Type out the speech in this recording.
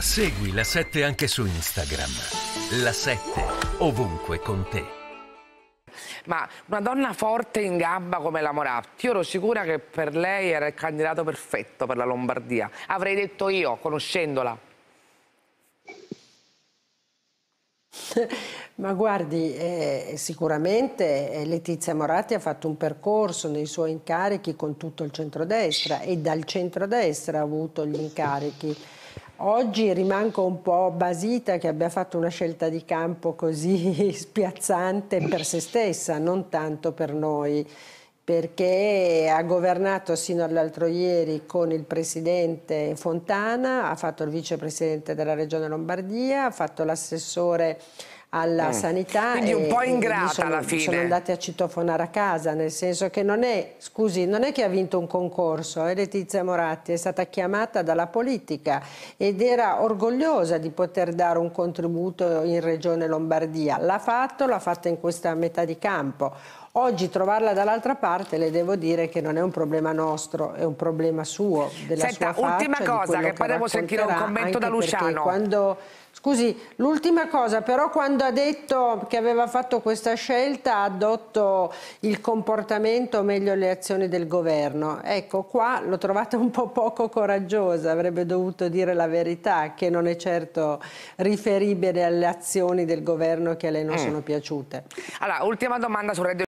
Segui la 7 anche su Instagram. La 7 ovunque con te. Ma una donna forte in gamba come la Moratti, io ero sicura che per lei era il candidato perfetto per la Lombardia. Avrei detto io, conoscendola. Ma guardi, eh, sicuramente eh, Letizia Moratti ha fatto un percorso nei suoi incarichi con tutto il centrodestra e dal centrodestra ha avuto gli incarichi Oggi rimango un po' basita che abbia fatto una scelta di campo così spiazzante per se stessa, non tanto per noi, perché ha governato sino all'altro ieri con il presidente Fontana, ha fatto il vicepresidente della regione Lombardia, ha fatto l'assessore alla mm. sanità. Quindi un po' ingrata sono, alla fine. Sono andate a citofonare a casa, nel senso che non è, scusi, non è che ha vinto un concorso, eh, Letizia Moratti è stata chiamata dalla politica ed era orgogliosa di poter dare un contributo in Regione Lombardia. L'ha fatto, l'ha fatto in questa metà di campo. Oggi trovarla dall'altra parte le devo dire che non è un problema nostro, è un problema suo, della Senta, sua faccia, ultima cosa, che, che poi devo sentire un commento da Luciano. Quando Scusi, l'ultima cosa, però quando ha detto che aveva fatto questa scelta ha adotto il comportamento, o meglio le azioni del governo. Ecco, qua l'ho trovata un po' poco coraggiosa, avrebbe dovuto dire la verità, che non è certo riferibile alle azioni del governo che a lei non mm. sono piaciute. Allora, ultima domanda sul reddito